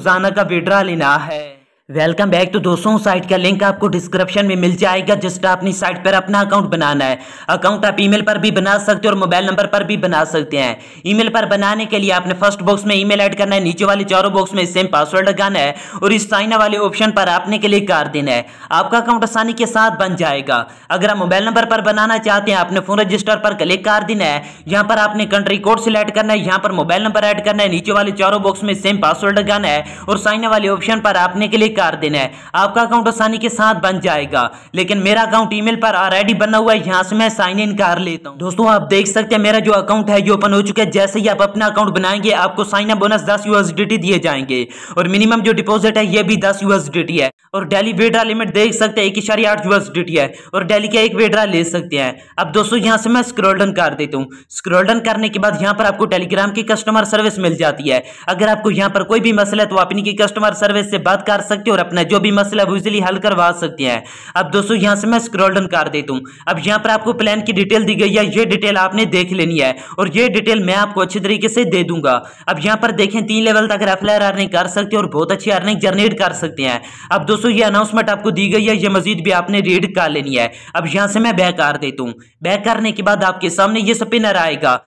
रोजाना का विड्रा लेना है वेलकम बैक तो दोस्तों साइट का लिंक आपको डिस्क्रिप्शन में मिल जाएगा जस्ट आपने साइट पर अपना अकाउंट बनाना है अकाउंट आप ईमेल पर भी बना सकते हो और मोबाइल नंबर पर भी बना सकते हैं ईमेल पर बनाने के लिए आपने फर्स्ट बॉक्स में ईमेल ऐड करना है नीचे वाले चारों बॉक्स में सेम पासवर्ड लगाना है और इस साइन वाले ऑप्शन पर आपने के लिए कार देना है आपका अकाउंट आसानी के साथ बन जाएगा अगर आप मोबाइल नंबर पर बनाना चाहते हैं आपने फोन रजिस्टर पर क्लिक कर देना है यहाँ पर आपने कंट्री कोड सिलेक्ट करना है यहाँ पर मोबाइल नंबर ऐड करना है नीचे वाले चारों बॉक्स में सेम पासवर्ड लगाना है और साइन वाले ऑप्शन पर आपने के लिए कर देना है आपका अकाउंट आसानी के साथ बन जाएगा लेकिन मेरा अकाउंट ईमेल पर ऑलरेडी बना हुआ है यहाँ से मैं साइन इन कर लेता हूँ दोस्तों आप देख सकते हैं मेरा जो अकाउंट है ये ओपन हो चुका है जैसे ही आप अपना अकाउंट बनाएंगे आपको साइन अप बोनस दस यूएसडीटी दिए जाएंगे और मिनिमम जो डिपोजिट है ये भी दस यूएसडीटी है और डेली विड्रा लिमिट देख सकते हैं एक इशारी आठ यूएसडीटी है और डेली का एक विड्रा ले सकते हैं अब दोस्तों यहाँ से मैं स्क्रोल डन कर देता हूँ स्क्रोल डन करने के बाद यहाँ पर आपको टेलीग्राम की कस्टमर सर्विस मिल जाती है अगर आपको यहाँ पर कोई भी मसला है तो आप इनकी कस्टमर सर्विस से बात कर सकते हो सकते हो और अपना जो भी मसला वो इजिली हल करवा सकते हैं अब दोस्तों यहाँ से मैं स्क्रॉल डन कर देता हूँ अब यहाँ पर आपको प्लान की डिटेल दी गई है ये डिटेल आपने देख लेनी है और ये डिटेल मैं आपको अच्छे तरीके से दे दूंगा अब यहाँ पर देखें तीन लेवल तक रेफलर अर्निंग कर सकते हैं और बहुत अच्छी अर्निंग जनरेट कर सकते हैं अब दोस्तों ये अनाउंसमेंट आपको दी गई है ये मजीद भी आपने रीड कर लेनी है अब यहाँ से मैं बैक कर देता हूँ बैक करने के बाद आपके सामने ये स्पिनर आएगा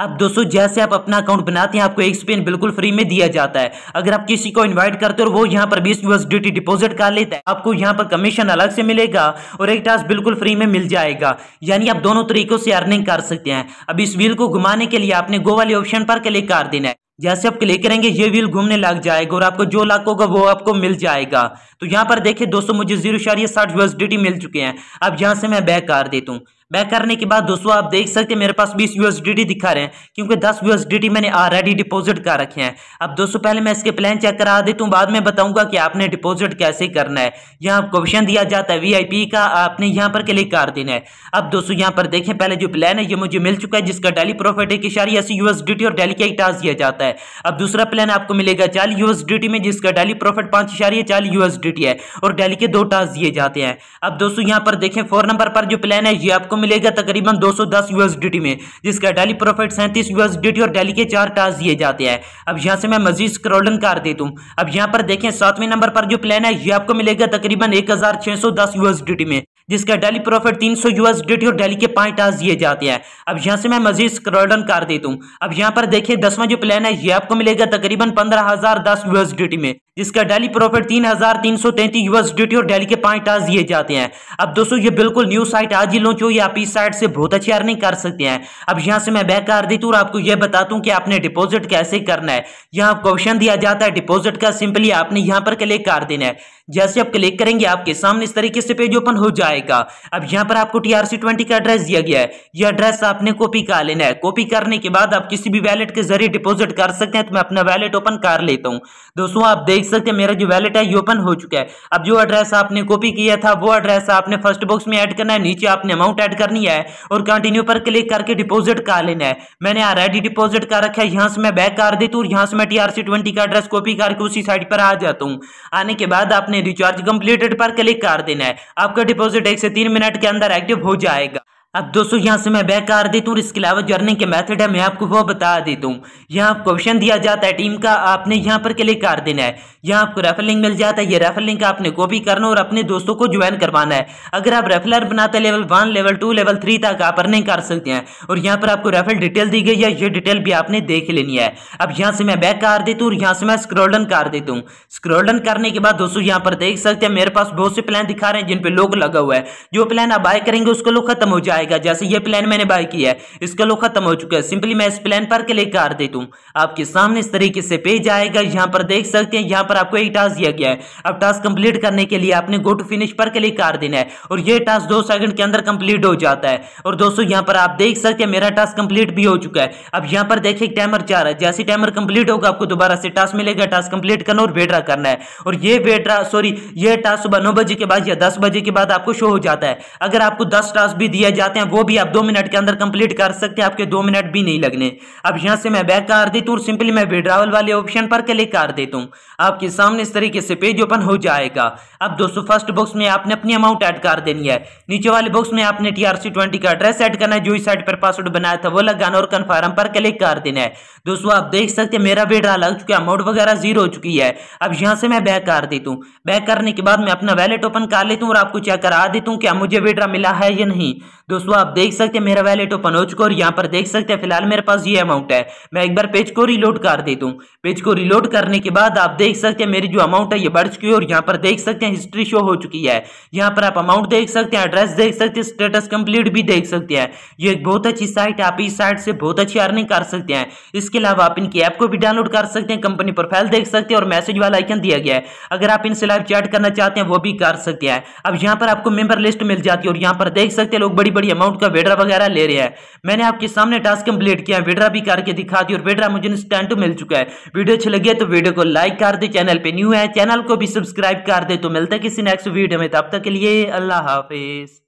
अब दोस्तों जैसे आप अपना अकाउंट बनाते हैं आपको एक स्पेन बिल्कुल फ्री में दिया जाता है अगर आप किसी को इन्वाइट करते हो और वो यहाँ पर बीस ड्यूटी डिपोजिट कर लेता है आपको यहाँ पर कमीशन अलग से मिलेगा और एक टास्क बिल्कुल फ्री में मिल जाएगा यानी आप दोनों तरीकों से अर्निंग कर सकते हैं अब इस व्हील को घुमाने के लिए आपने गो वाले ऑप्शन पर क्लिक कर देना है जैसे आप क्लिक करेंगे ये व्हील घूमने लग जाएगा और आपको जो लाख होगा वो आपको मिल जाएगा तो यहाँ पर देखिए दोस्तों मुझे जीरो साठ यूएसडीटी मिल चुके हैं अब यहाँ से मैं बैक कर देता हूँ बैक करने के बाद दोस्तों आप देख सकते हैं मेरे पास बीस यूएसडीटी दिखा रहे हैं क्योंकि दस यूएसडीटी मैंने ऑलरेडी डिपॉजिट कर रखे हैं अब दोस्तों पहले मैं इसके प्लान चेक करा देता हूँ बाद में बताऊंगा कि आपने डिपॉजिट कैसे करना है यहाँ क्वेश्चन ऑप्शन दिया जाता है वीआईपी का आपने यहाँ पर क्लिक कर देना है अब दोस्तों यहाँ पर देखें पहले जो प्लान है ये मुझे मिल चुका है जिसका डेली प्रॉफिट एक इशारी और डेली का इटाज दिया जाता है अब दूसरा प्लान आपको मिलेगा चालीस यूएसडीटी में जिसका डेली प्रॉफिट पांच इशारी चालीस यूएसडीटी है और डेली के दो टास्क दिए जाते हैं अब दोस्तों यहाँ पर देखें फोर नंबर पर जो प्लान है ये आपको मिलेगा तकरीबन 210 यूएसडीटी में जिसका डेली प्रॉफिट सैंतीस यूएसडीटी और डेली के चार टास्क दिए जाते हैं अब यहाँ से मैं मजीद स्क्रोलन कर देता हूँ अब यहाँ पर देखें सातवें नंबर पर जो प्लान है ये आपको मिलेगा तकरीबन एक हजार छह सौ दस यूएसडीटी में जिसका डेली प्रॉफिट तीन सौ यूएसडीटी और डेली के पांच टास्क दिए जाते हैं अब यहाँ से मैं मजीद स्क्रॉडन कर देता हूँ अब यहाँ पर देखिए दसवां जो प्लान है ये आपको मिलेगा तकरीबन पंद्रह हजार दस यूएसडीटी में जिसका डेली प्रॉफिट तीन हजार तीन सौ तैंतीस यूएस ड्यूटी और डेली के पांच टास्क दिए जाते हैं अब दोस्तों ये बिल्कुल न्यू साइट आज ही लॉन्च हुई आप इस साइट से बहुत अच्छी अर्निंग कर सकते हैं अब यहाँ से मैं बैक कर देती हूँ और आपको यह बता दूँ कि आपने डिपॉजिट कैसे करना है यहाँ क्वेश्चन दिया जाता है डिपॉजिट का सिंपली आपने यहाँ पर क्लिक कर देना है जैसे आप क्लिक करेंगे आपके सामने इस तरीके से पेज ओपन हो जाएगा अब यहाँ पर आपको टीआरसी ट्वेंटी का एड्रेस दिया गया है यह एड्रेस आपने कॉपी कर लेना है कॉपी करने के बाद आप किसी भी वैलेट के जरिए डिपॉजिट कर सकते हैं तो मैं अपना वैलेट ओपन कर लेता हूँ दोस्तों आप देख देख सकते हैं मेरा जो वैलेट है ये ओपन हो चुका है अब जो एड्रेस आपने कॉपी किया था वो एड्रेस आपने फर्स्ट बॉक्स में ऐड करना है नीचे आपने अमाउंट ऐड करनी है और कंटिन्यू पर क्लिक करके डिपोजिट कर लेना है मैंने ऑलरेडी डिपोजिट कर रखा है यहाँ से मैं बैक कर देता हूँ और यहाँ से मैं टीआरसी ट्वेंटी का एड्रेस कॉपी करके उसी साइड पर आ जाता हूँ आने के बाद आपने रिचार्ज कंप्लीटेड पर क्लिक कर देना है आपका डिपोजिट एक से तीन मिनट के अंदर एक्टिव हो जाएगा अब दोस्तों यहाँ से मैं बैक कर देता हूँ और इसके अलावा जो अर्निंग के मेथड है मैं आपको वो बता देता हूँ यहाँ क्वेश्चन दिया जाता है टीम का आपने यहाँ पर क्लिक कर देना है यहाँ आपको रेफर लिंक मिल जाता है ये रेफर लिंक आपने कॉपी करना और अपने दोस्तों को ज्वाइन करवाना है अगर आप रेफलर बनाते level one level two level three तक आप अर्निंग कर सकते हैं और यहाँ पर आपको रेफर डिटेल दी गई है ये डिटेल भी आपने देख लेनी है अब यहाँ से मैं बैक कर देता हूँ और यहाँ से मैं स्क्रोलन कर देता हूँ स्क्रोलन करने के बाद दोस्तों यहाँ पर देख सकते हैं मेरे पास बहुत से प्लान दिखा रहे हैं जिन पर लोग लगा हुआ है जो प्लान आप बाय करेंगे उसको लोग खत्म हो जाए आएगा जैसे ये प्लान मैंने बाय किया है इसका लोग खत्म हो चुका है सिंपली मैं इस प्लान पर क्लिक कर देता हूँ आपके सामने इस तरीके से पेज आएगा यहाँ पर देख सकते हैं यहाँ पर आपको एक टास्क दिया गया है अब टास्क कंप्लीट करने के लिए आपने गो टू फिनिश पर क्लिक कर देना है और ये टास्क दो सेकंड के अंदर कंप्लीट हो जाता है और दोस्तों यहाँ पर आप देख सकते हैं मेरा टास्क कंप्लीट भी हो चुका है अब यहाँ पर देखिए टाइमर चार है जैसे टाइमर कंप्लीट होगा आपको दोबारा से टास्क मिलेगा टास्क कंप्लीट करना और वेड्रा करना है और ये वेड्रा सॉरी ये टास्क सुबह नौ बजे के बाद या दस बजे के बाद आपको शो हो जाता है अगर आपको दस टास्क भी दिया जाता चाहते हैं वो भी आप दो मिनट के अंदर कंप्लीट कर सकते हैं आपके दो मिनट भी नहीं लगने अब यहां से मैं बैक कर देता हूँ सिंपली मैं विड्रावल वाले ऑप्शन पर क्लिक कर देता हूँ आपके सामने इस तरीके से पेज ओपन हो जाएगा अब दोस्तों फर्स्ट बॉक्स में आपने अपनी अमाउंट ऐड कर देनी है नीचे वाले बॉक्स में आपने टी का एड्रेस एड करना है जो इस साइट पर पासवर्ड बनाया था वो लगाना और कन्फर्म पर क्लिक कर देना है दोस्तों आप देख सकते हैं मेरा विड्रा लग चुका है अमाउंट वगैरह जीरो हो चुकी है अब यहाँ से मैं बैक कर देता हूँ बैक करने के बाद मैं अपना वैलेट ओपन कर लेता हूँ और आपको चेक करा देता हूँ क्या मुझे विड्रा मिला है या नहीं दोस्तों आप देख सकते हैं मेरा वैलेट ओपन हो चुका है और यहाँ पर देख सकते हैं फिलहाल मेरे पास ये अमाउंट है मैं एक बार पेज को रिलोड कर देता हूँ पेज को रिलोड करने के बाद आप देख सकते हैं मेरी जो अमाउंट है ये बढ़ चुकी है और यहाँ पर देख सकते हैं हिस्ट्री शो हो चुकी है यहाँ पर आप अमाउंट देख सकते हैं एड्रेस देख सकते हैं स्टेटस कंप्लीट भी देख सकते हैं ये एक बहुत अच्छी साइट है आप इस साइट से बहुत अच्छी अर्निंग कर सकते हैं इसके अलावा आप इनकी ऐप को भी डाउनलोड कर सकते हैं कंपनी प्रोफाइल देख सकते हैं और मैसेज वाला आइकन दिया गया है अगर आप इनसे लाइव चैट करना चाहते हैं वो भी कर सकते हैं अब यहाँ पर आपको मेंबर लिस्ट मिल जाती है और यहाँ पर देख सकते हैं लोग बड़ी बड़ी बड़ी अमाउंट का वेड्रा वगैरह ले रहे हैं मैंने आपके सामने टास्क कंप्लीट किया वेड्रा भी करके दिखा दी और वेड्रा मुझे इंस्टेंट मिल चुका है वीडियो अच्छी लगी है तो वीडियो को लाइक कर दे चैनल पर न्यू है चैनल को भी सब्सक्राइब कर दे तो मिलता है किसी नेक्स्ट वीडियो में तब तक के लिए अल्लाह हाफिज़